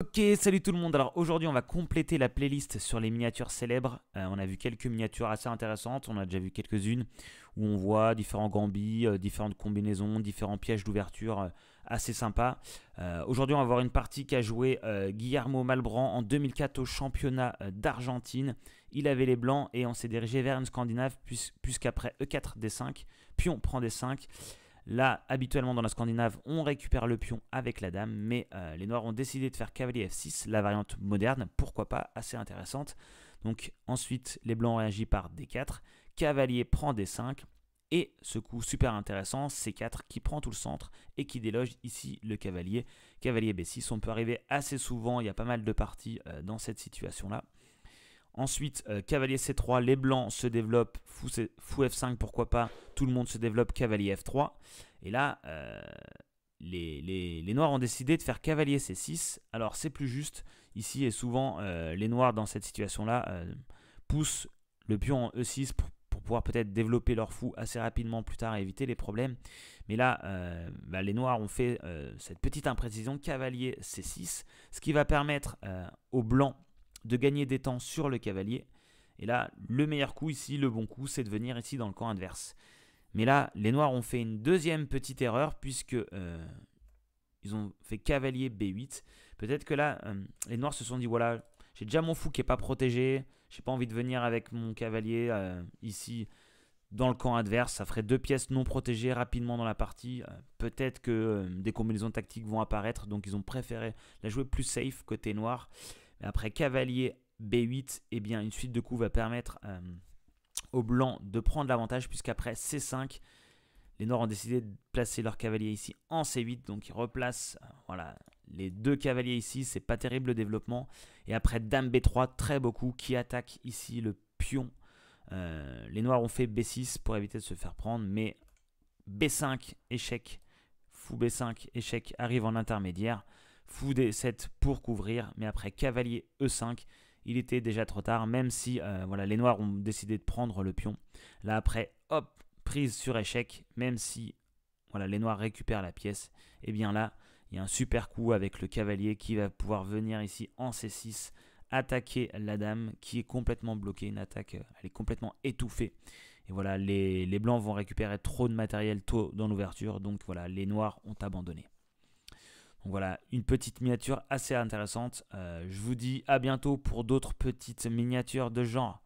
Ok, salut tout le monde. Alors aujourd'hui, on va compléter la playlist sur les miniatures célèbres. Euh, on a vu quelques miniatures assez intéressantes. On a déjà vu quelques-unes où on voit différents gambis, euh, différentes combinaisons, différents pièges d'ouverture euh, assez sympas. aujourd'hui, on va voir une partie qu'a joué Guillermo Malbran en 2004 au championnat d'Argentine. Il avait les blancs et on s'est dirigé vers une Scandinave puisqu'après E4 D5, puis on prend D5. Là, habituellement dans la Scandinave, on récupère le pion avec la dame, mais euh, les Noirs ont décidé de faire cavalier F6, la variante moderne, pourquoi pas, assez intéressante. Donc ensuite, les Blancs réagissent par D4, cavalier prend D5, et ce coup super intéressant, C4 qui prend tout le centre et qui déloge ici le cavalier. Cavalier B6, on peut arriver assez souvent, il y a pas mal de parties euh, dans cette situation-là. Ensuite, euh, cavalier C3, les blancs se développent, fou, F5, pourquoi pas, tout le monde se développe, cavalier F3. Et là, euh, les, noirs ont décidé de faire cavalier C6. Alors c'est plus juste ici, et souvent euh, les noirs dans cette situation-là poussent le pion en E6 pour, pouvoir peut-être développer leur fou assez rapidement plus tard et éviter les problèmes. Mais là, bah, les noirs ont fait cette petite imprécision cavalier C6, ce qui va permettre aux blancs de gagner des temps sur le cavalier. Et là, le meilleur coup ici, le bon coup, c'est de venir ici dans le camp adverse. Mais là, les noirs ont fait une deuxième petite erreur puisque euh, ils ont fait cavalier B8. Peut-être que là, euh, les noirs se sont dit voilà, j'ai déjà mon fou qui n'est pas protégé, j'ai pas envie de venir avec mon cavalier euh, ici dans le camp adverse, ça ferait deux pièces non protégées rapidement dans la partie. Peut-être que des combinaisons tactiques vont apparaître, donc ils ont préféré la jouer plus safe côté noir après cavalier B8, eh bien, une suite de coups va permettre euh, aux blancs de prendre l'avantage, puisqu'après C5, les noirs ont décidé de placer leur cavalier ici en C8, donc ils replacent euh, voilà, les deux cavaliers ici, c'est pas terrible le développement. Et après dame B3, très beaucoup, qui attaque ici le pion. Euh, les noirs ont fait B6 pour éviter de se faire prendre, mais B5, échec, fou B5, échec, arrive en intermédiaire fou des 7 pour couvrir, mais après cavalier E5, il était déjà trop tard, même si euh, voilà, les noirs ont décidé de prendre le pion. Là après, hop, prise sur échec, même si voilà, les noirs récupèrent la pièce, et eh bien là, il y a un super coup avec le cavalier qui va pouvoir venir ici en C6, attaquer la dame qui est complètement bloquée, une attaque, euh, elle est complètement étouffée. Et voilà, les, les blancs vont récupérer trop de matériel tôt dans l'ouverture, donc voilà, les noirs ont abandonné voilà, une petite miniature assez intéressante. Euh, je vous dis à bientôt pour d'autres petites miniatures de genre.